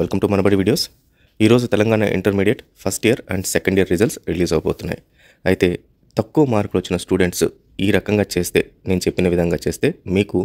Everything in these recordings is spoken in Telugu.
వెల్కమ్ టు మనబడి వీడియోస్ ఈరోజు Telangana intermediate first year and second year results release అవబోతున్నాయి అయితే తక్కువ మార్కులు వచ్చిన స్టూడెంట్స్ ఈ రకంగా చేస్తే నేను చెప్పిన విధంగా చేస్తే మీకు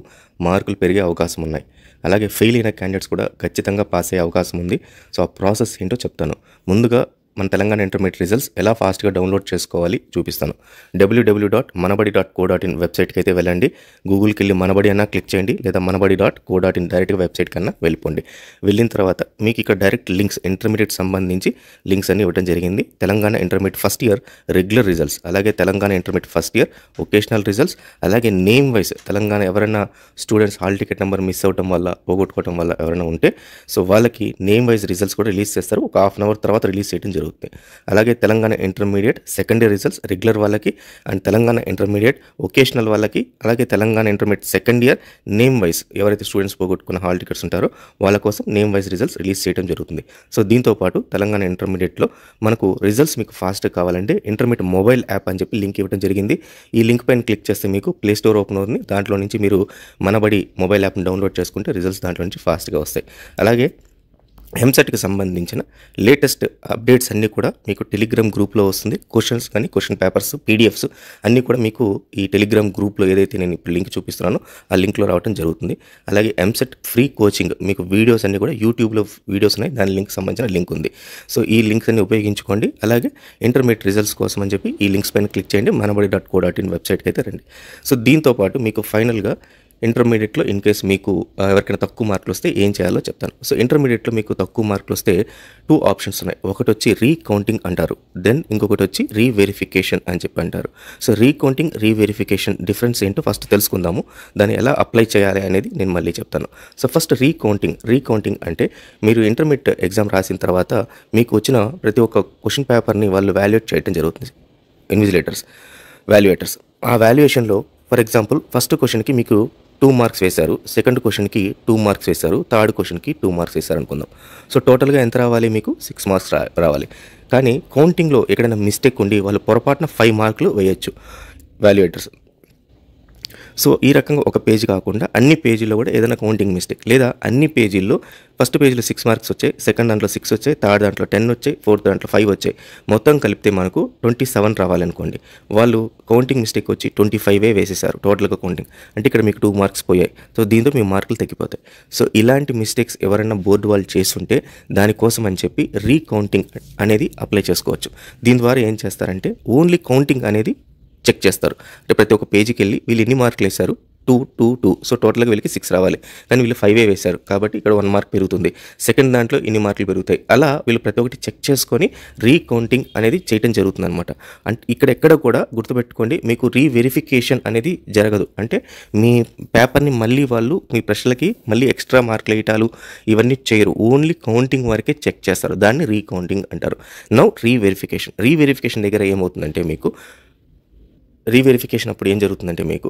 మార్కులు పెరిగే అవకాశం ఉన్నాయి అలాగే ఫెయిల్ అయిన క్యాండిడేట్స్ కూడా ఖచ్చితంగా పాస్ అయ్యే అవకాశం ఉంది సో ఆ ప్రాసెస్ ఏంటో చెప్తాను ముందుగా మన తెలంగాణ ఇంటర్మీడియట్ రిజల్ట్స్ ఎలా ఫాస్ట్గా డౌన్లోడ్ చేసుకోవాలి చూపిస్తాను W W dot Manabadi dot co dot in వెబ్సైట్కి అయితే వెళ్ళండి గూగుల్కి వెళ్ళి మనబడి అన్న క్లిక్ చేయండి లేదా Manabadi dot co dot in డైరెక్ట్గా వెబ్సైట్ కన్నా వెళ్ళిపోండి వెళ్ళిన తర్వాత మీకు ఇక్కడ డైరెక్ట్ లింక్స్ ఇంటర్మీడియట్ సంబంధించి లింక్స్ అన్ని ఇవ్వడం జరిగింది Telangana intermediate first year regular results అలాగే Telangana intermediate first year vocational results అలాగే నేమ్ వైజ్ తెలంగాణ ఎవరైనా students hall ticket number miss అవ్వడం వల్ల పోగొట్టుకోవడం వల్ల ఎవరైనా ఉంటే సో వాళ్ళకి నేమ్ వైజ్ రిజల్ట్స్ కూడా రిలీజ్ చేస్తారు ఒక హాఫ్ అన్ అవర్ తర్వాత రిలీజ్ చేయడం జరుగుతుంది జరుగుతాయి అలాగే Telangana intermediate secondary results regular వాళ్ళకి అండ్ తెలంగాణ ఇంటర్మీడియట్ ఒకేషనల్ వాళ్ళకి అలాగే Telangana intermediate second year name wise ఎవరైతే స్టూడెంట్స్ పోగొట్టుకున్న హాల్ టికెట్స్ ఉంటారో వాళ్ళ కోసం నేమ్ వైజ్ రిజల్ట్స్ రిలీజ్ చేయడం జరుగుతుంది సో దీంతో పాటు తెలంగాణ ఇంటర్మీడియట్లో మనకు రిజల్ట్స్ మీకు ఫాస్ట్ కావాలంటే ఇంటర్మీడియట్ మొబైల్ యాప్ అని చెప్పి లింక్ ఇవ్వడం జరిగింది ఈ లింక్ పైన క్లిక్ చేస్తే మీకు ప్లే స్టోర్ ఓపెన్ అవుతుంది దాంట్లో నుంచి మీరు మనబడి మొబైల్ యాప్ని డౌన్లోడ్ చేసుకుంటే రిజల్ట్స్ దాంట్లో నుంచి ఫాస్ట్గా వస్తాయి అలాగే ఎంసెట్కి సంబంధించిన లేటెస్ట్ అప్డేట్స్ అన్నీ కూడా మీకు టెలిగ్రామ్ గ్రూప్లో వస్తుంది క్వశ్చన్స్ కానీ క్వశ్చన్ పేపర్స్ పీడిఎఫ్స్ అన్నీ కూడా మీకు ఈ టెలిగ్రామ్ గ్రూప్లో ఏదైతే నేను ఇప్పుడు లింక్ చూపిస్తున్నానో ఆ లింక్లో రావడం జరుగుతుంది అలాగే ఎంసెట్ ఫ్రీ కోచింగ్ మీకు వీడియోస్ అన్నీ కూడా యూట్యూబ్లో వీడియోస్ ఉన్నాయి దాని లింక్ సంబంధించిన లింక్ ఉంది సో ఈ లింక్స్ అన్ని ఉపయోగించుకోండి అలాగే ఇంటర్మీడియట్ రిజల్ట్స్ కోసం అని చెప్పి ఈ లింక్స్ పైన క్లిక్ చేయండి Manabadi dot co dot in వెబ్సైట్కి అయితే రండి సో దీంతోపాటు మీకు ఫైనల్గా ఇంటర్మీడియట్లో ఇన్ కేస్ మీకు ఎవరికైనా తక్కువ మార్కులు వస్తే ఏం చేయాలో చెప్తాను సో ఇంటర్మీడియట్లో మీకు తక్కువ మార్కులు వస్తే టూ ఆప్షన్స్ ఉన్నాయి ఒకటి వచ్చి రీకౌంటింగ్ అంటారు దెన్ ఇంకొకటి వచ్చి రీవెరిఫికేషన్ అని చెప్పి అంటారు సో రీకౌంటింగ్ రీవెరిఫికేషన్ డిఫరెన్స్ ఏంటో ఫస్ట్ తెలుసుకుందాము దాన్ని ఎలా అప్లై చేయాలి అనేది నేను మళ్ళీ చెప్తాను సో ఫస్ట్ రీకౌంటింగ్ రీకౌంటింగ్ అంటే మీరు ఇంటర్మీడియట్ ఎగ్జామ్ రాసిన తర్వాత మీకు వచ్చిన ప్రతి ఒక్క క్వశ్చన్ పేపర్ని వాళ్ళు వాల్యుయేట్ చేయడం జరుగుతుంది ఇన్విజిలేటర్స్ వాల్యుయేటర్స్ ఆ వాల్యుయేషన్లో ఫర్ ఎగ్జాంపుల్ ఫస్ట్ క్వశ్చన్కి మీకు టూ మార్క్స్ వేశారు సెకండ్ క్వశ్చన్కి టూ మార్క్స్ వేశారు థర్డ్ క్వశ్చన్కి టూ మార్క్స్ వేశారు అనుకుందాం సో టోటల్గా ఎంత రావాలి మీకు సిక్స్ మార్క్స్ రా రావాలి కానీ కౌంటింగ్లో ఎక్కడైనా మిస్టేక్ ఉండి వాళ్ళు పొరపాటున ఫైవ్ మార్కులు వేయచ్చు వాల్యుయేటర్స్ సో ఈ రకంగా ఒక పేజీ కాకుండా అన్ని పేజీల్లో కూడా ఏదైనా కౌంటింగ్ మిస్టేక్ లేదా అన్ని పేజీల్లో ఫస్ట్ పేజీలో సిక్స్ మార్క్స్ వచ్చాయి సెకండ్ దాంట్లో సిక్స్ వచ్చాయి థర్డ్ దాంట్లో టెన్ వచ్చాయి ఫోర్త్ దాంట్లో ఫైవ్ వచ్చాయి మొత్తం కలిపితే మనకు ట్వంటీ సెవెన్ రావాలనుకోండి వాళ్ళు కౌంటింగ్ మిస్టేక్ వచ్చి ట్వంటీ ఫైవే వేసేసారు టోటల్గా కౌంటింగ్ అంటే ఇక్కడ మీకు టూ మార్క్స్ పోయాయి సో దీంతో మీ మార్కులు తగ్గిపోతాయి సో ఇలాంటి మిస్టేక్స్ ఎవరైనా బోర్డు వాళ్ళు చేస్తుంటే దానికోసం అని చెప్పి రీకౌంటింగ్ అనేది అప్లై చేసుకోవచ్చు దీని ద్వారా ఏం చేస్తారంటే ఓన్లీ కౌంటింగ్ అనేది చెక్ చేస్తారు అంటే ప్రతి ఒక్క పేజీకి వెళ్ళి వీళ్ళు ఎన్ని మార్కులు వేశారు టూ టూ టూ సో టోటల్గా వీళ్ళకి సిక్స్ రావాలి కానీ వీళ్ళు ఫైవ్ వేశారు కాబట్టి ఇక్కడ వన్ మార్క్ పెరుగుతుంది సెకండ్ దాంట్లో ఇన్ని మార్కులు పెరుగుతాయి అలా వీళ్ళు ప్రతి ఒక్కటి చెక్ చేసుకొని రీకౌంటింగ్ అనేది చేయడం జరుగుతుంది అనమాట అంటే ఇక్కడ ఎక్కడ కూడా గుర్తుపెట్టుకోండి మీకు రీవెరిఫికేషన్ అనేది జరగదు అంటే మీ పేపర్ని మళ్ళీ వాళ్ళు మీ ప్రశ్నలకి మళ్ళీ ఎక్స్ట్రా మార్కులు వేయటాలు ఇవన్నీ చేయరు ఓన్లీ కౌంటింగ్ వరకే చెక్ చేస్తారు దాన్ని రీకౌంటింగ్ అంటారు నౌ రీవెరిఫికేషన్ రీవెరిఫికేషన్ దగ్గర ఏమవుతుందంటే మీకు రీవెరిఫికేషన్ అప్పుడు ఏం జరుగుతుందంటే మీకు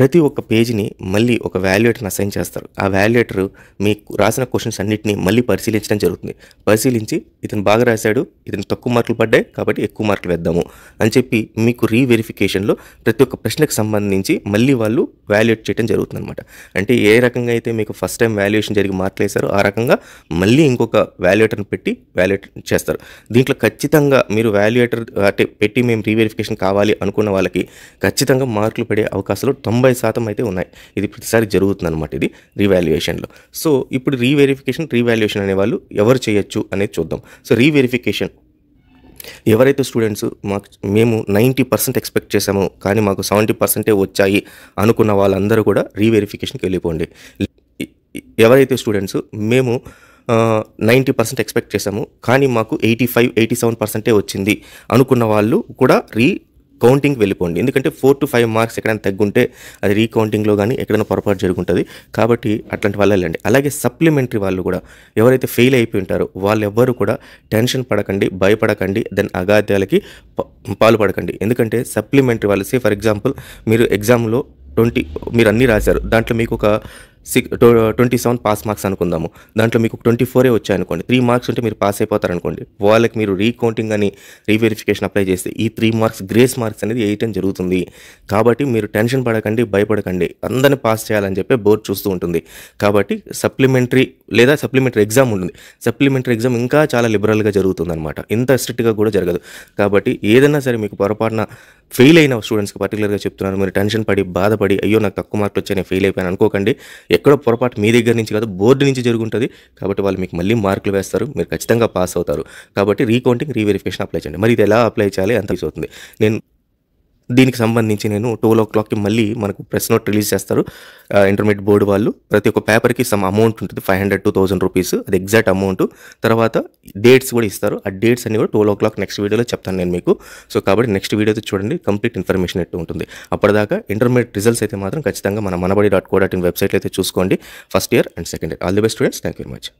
ప్రతి ఒక్క పేజీని మళ్ళీ ఒక వాల్యుయేటర్ని అసైన్ చేస్తారు ఆ వాల్యుయేటర్ మీకు రాసిన క్వశ్చన్స్ అన్నింటినీ మళ్ళీ పరిశీలించడం జరుగుతుంది పరిశీలించి ఇతను బాగా రాశాడు ఇతను తక్కువ మార్కులు పడ్డాయి కాబట్టి ఎక్కువ మార్కులు వేద్దాము అని చెప్పి మీకు రీవెరిఫికేషన్లో ప్రతి ఒక్క ప్రశ్నకు సంబంధించి మళ్ళీ వాళ్ళు వాల్యుయేట్ చేయడం జరుగుతుంది అనమాట అంటే ఏ రకంగా అయితే మీకు ఫస్ట్ టైం వాల్యుయేషన్ జరిగి మార్కులు వేశారో ఆ రకంగా మళ్ళీ ఇంకొక వాల్యుయేటర్ని పెట్టి వాల్యుయేట్ చేస్తారు దీంట్లో ఖచ్చితంగా మీరు వాల్యుయేటర్ అంటే పెట్టి మేము రీవెరిఫికేషన్ కావాలి అనుకున్న వాళ్ళకి ఖచ్చితంగా మార్కులు పడే అవకాశాలు తొంభై తొంభై శాతం అయితే ఉన్నాయి ఇది ప్రతిసారి జరుగుతుందన్నమాట ఇది రీవాల్యుయేషన్లో సో ఇప్పుడు రీవెరిఫికేషన్ రీవాల్యుయేషన్ అనేవాళ్ళు ఎవరు చేయొచ్చు అనేది చూద్దాం సో రీవెరిఫికేషన్ ఎవరైతే స్టూడెంట్స్ మాకు మేము నైంటీ పర్సెంట్ ఎక్స్పెక్ట్ చేసాము కానీ మాకు సెవెంటీ పర్సెంటే వచ్చాయి అనుకున్న వాళ్ళందరూ కూడా రీవెరిఫికేషన్కి వెళ్ళిపోండి ఎవరైతే స్టూడెంట్స్ మేము నైంటీ పర్సెంట్ ఎక్స్పెక్ట్ చేసాము కానీ మాకు ఎయిటీ ఫైవ్ ఎయిటీ సెవెన్ పర్సెంటే వచ్చింది అనుకున్న వాళ్ళు కూడా రీ కౌంటింగ్ వెళ్ళిపోండి ఎందుకంటే ఫోర్ టు ఫైవ్ మార్క్స్ ఎక్కడైనా తగ్గుంటే అది రీకౌంటింగ్లో కానీ ఎక్కడైనా పొరపాటు జరుగుంటుంది కాబట్టి అట్లాంటి వాళ్ళు వెళ్ళండి అలాగే సప్లిమెంటరీ వాళ్ళు కూడా ఎవరైతే ఫెయిల్ అయిపోయి ఉంటారో వాళ్ళెవ్వరూ కూడా టెన్షన్ పడకండి భయపడకండి దెన్ అగాధ్యాలకి పాల్పడకండి ఎందుకంటే సప్లిమెంటరీ వాళ్ళు సే ఫర్ ఎగ్జాంపుల్ మీరు ఎగ్జామ్లో ట్వంటీ మీరు అన్నీ రాశారు దాంట్లో మీకు ఒక టో ట్వంటీ సెవెన్ పాస్ మార్క్స్ అనుకుందాము దాంట్లో మీకు ట్వంటీ ఫోరే వచ్చాయనుకోండి త్రీ మార్క్స్ ఉంటే మీరు పాస్ అయిపోతారనుకోండి వాళ్ళకి మీరు రీకౌంటింగ్ అని రీవెరిఫికేషన్ అప్లై చేస్తే ఈ త్రీ మార్క్స్ గ్రేస్ మార్క్స్ అనేది వేయటం జరుగుతుంది కాబట్టి మీరు టెన్షన్ పడకండి భయపడకండి అందరిని పాస్ చేయాలని చెప్పి బోర్డు చూస్తూ ఉంటుంది కాబట్టి సప్లిమెంటరీ లేదా సప్లిమెంటరీ ఎగ్జామ్ ఉంటుంది సప్లిమెంటరీ ఎగ్జామ్ ఇంకా చాలా లిబరల్గా జరుగుతుంది అనమాట ఇంత స్ట్రిక్ట్గా కూడా జరగదు కాబట్టి ఏదైనా సరే మీకు పొరపాటున ఫెయిల్ అయిన స్టూడెంట్స్కి పర్టికులర్గా చెప్తున్నారు మీరు టెన్షన్ పడి బాధపడి అయ్యో నాకు తక్కువ మార్కులు వచ్చాయి ఫెయిల్ అయిపోయాను అనుకోకండి ఎక్కడో పొరపాటు మీ దగ్గర నుంచి కాదు బోర్డు నుంచి జరుగుంటుంది కాబట్టి వాళ్ళు మీకు మళ్ళీ మార్కులు వేస్తారు మీరు ఖచ్చితంగా పాస్ అవుతారు కాబట్టి రీకౌంటింగ్ రీవెరిఫికేషన్ అప్లై చేయండి మరి ఇది ఎలా అప్లై చేయాలి అంత అవుతుంది నేను దీనికి సంబంధించి నేను టూల్ ఓ క్లాక్కి మళ్ళీ మనకు ప్రెస్ నోట్ రిలీజ్ చేస్తారు ఇంటర్మీడియట్ బోర్డు వాళ్ళు ప్రతి ఒక్క పేపర్కి సమ్ అమౌంట్ ఉంటుంది five hundred two thousand rupees అది ఎగ్జాక్ట్ అమౌంట్ తర్వాత డేట్స్ కూడా ఇస్తారు ఆ డేట్స్ అన్ని కూడా టూ ఓ క్లాక్ నెక్స్ట్ వీడియోలో చెప్తాను నేను మీకు సో కాబట్టి నెక్స్ట్ వీడియోతో చూడండి కంప్లీట్ ఇన్ఫర్మేషన్ ఎట్టు ఉంటుంది అప్పటిదాకా ఇంటర్మీడియట్ రిజల్ట్స్ అయితే మాత్రం ఖచ్చితంగా మన Manabadi dot co dot in వెబ్సైట్లో అయితే చూసుకోండి first year and second year all the best students thank you very much